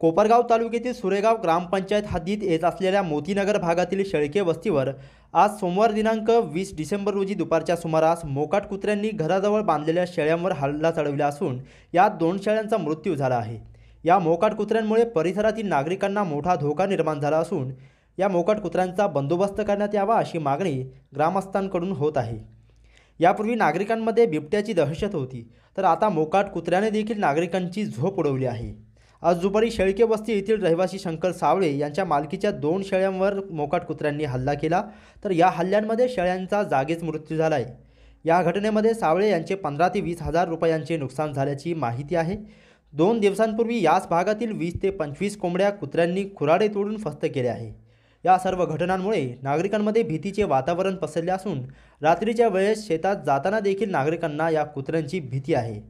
कोपरगाव तालुक्यातील सुरेगाव ग्रामपंचायत हद्दीत येत असलेल्या मोतीनगर भागातील शेळके वस्तीवर आज सोमवार दिनांक वीस डिसेंबर रोजी दुपारच्या सुमारास मोकाट कुत्र्यांनी घराजवळ बांधलेल्या शेळ्यांवर हल्ला चढविला असून यात दोन शेळ्यांचा मृत्यू झाला आहे या मोकाट कुत्र्यांमुळे परिसरातील नागरिकांना मोठा धोका निर्माण झाला असून या मोकाट कुत्र्यांचा बंदोबस्त करण्यात यावा अशी मागणी ग्रामस्थांकडून होत आहे यापूर्वी नागरिकांमध्ये बिबट्याची दहशत होती तर आता मोकाट कुत्र्याने देखील नागरिकांची झोप उडवली आहे आज दुपारी शेळके वस्ती येथील रहिवासी शंकर सावळे यांच्या मालकीच्या दोन शेळ्यांवर मोकाट कुत्र्यांनी हल्ला केला तर या हल्ल्यांमध्ये शेळ्यांचा जागीच मृत्यू झाला आहे या घटनेमध्ये सावळे यांचे पंधरा ते वीस हजार रुपयांचे नुकसान झाल्याची माहिती आहे दोन दिवसांपूर्वी याच भागातील वीस ते पंचवीस कोंबड्या कुत्र्यांनी खुराडे तोडून फस्त केले आहे या सर्व घटनांमुळे नागरिकांमध्ये भीतीचे वातावरण पसरले असून रात्रीच्या वेळेस शेतात जाताना देखील नागरिकांना या कुत्र्यांची भीती आहे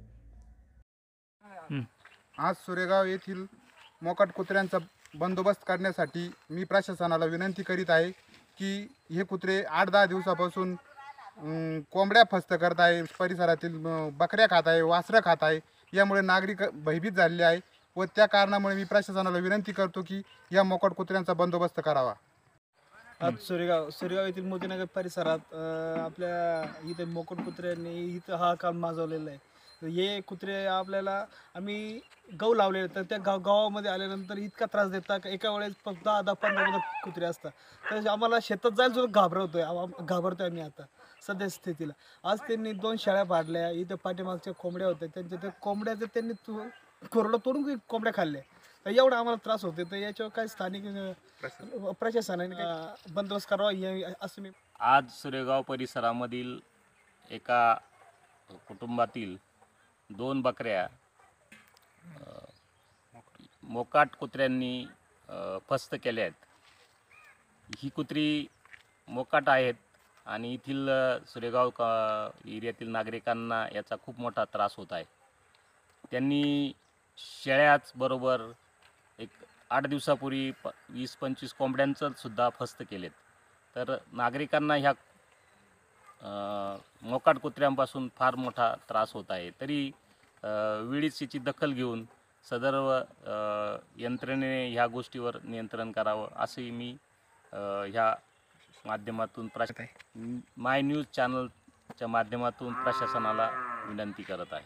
आज सुरेगाव येथील मोकाट कुत्र्यांचा बंदोबस्त करण्यासाठी मी प्रशासनाला विनंती करीत आहे की हे कुत्रे आठ दहा दिवसापासून कोंबड्या फस्त करत आहे परिसरातील बकऱ्या खात आहे वासरं खात आहे यामुळे नागरिक भयभीत झालेले आहे व त्या कारणामुळे मी प्रशासनाला विनंती करतो की या मोकाट कुत्र्यांचा बंदोबस्त करावा आज सुरेगाव सुरेगाव येथील मोदीनगर परिसरात आपल्या इथे मोकट कुत्र्यांनी इथं हा काम माजवलेला आहे हे कुत्रे आपल्याला आम्ही गहू लावले तर त्या गाव गावामध्ये आल्यानंतर इतका त्रास देतात का एका वेळेस फक्त दहा दहा पंधरा कुत्रे असतात तर आम्हाला शेतात जायला सुद्धा घाबरवतोय घाबरतो आम्ही आता सध्या स्थितीला आज त्यांनी दोन शाळ्या पाडल्या इथं पाठीमागच्या कोंबड्या होत्या त्यांच्या त्या कोंबड्याचं त्यांनी कोरडं तोडून कोंबड्या खाल्ल्या तर एवढा आम्हाला त्रास होते तर याच्यावर काय स्थानिक प्रशासनाने बंदोबस्त करावा असं मी आज सुरेगाव परिसरामधील एका कुटुंबातील दोन बकऱ्या मोकाट कुत्र्यांनी फस्त केल्या आहेत ही कुत्री मोकाट आहेत आणि येथील सुरेगाव का एरियातील नागरिकांना याचा खूप मोठा त्रास होत आहे त्यांनी शेळ्याच बरोबर एक आठ दिवसापूर्वी प वीस पंचवीस कोंबड्यांचं सुद्धा फस्त केलेत तर नागरिकांना ह्या मोकाट कुत्र्यांपासून फार मोठा त्रास होत आहे तरी वेळीच दखल घेऊन सदर्व यंत्रणेने ह्या गोष्टीवर नियंत्रण करावं असंही मी ह्या माध्यमातून प्रश माय न्यूज चॅनलच्या माध्यमातून प्रशासनाला विनंती करत आहे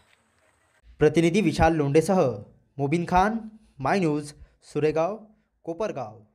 प्रतिनिधी विशाल लोंडेसह मोबिन खान माय न्यूज सुरेगाव कोपरगाव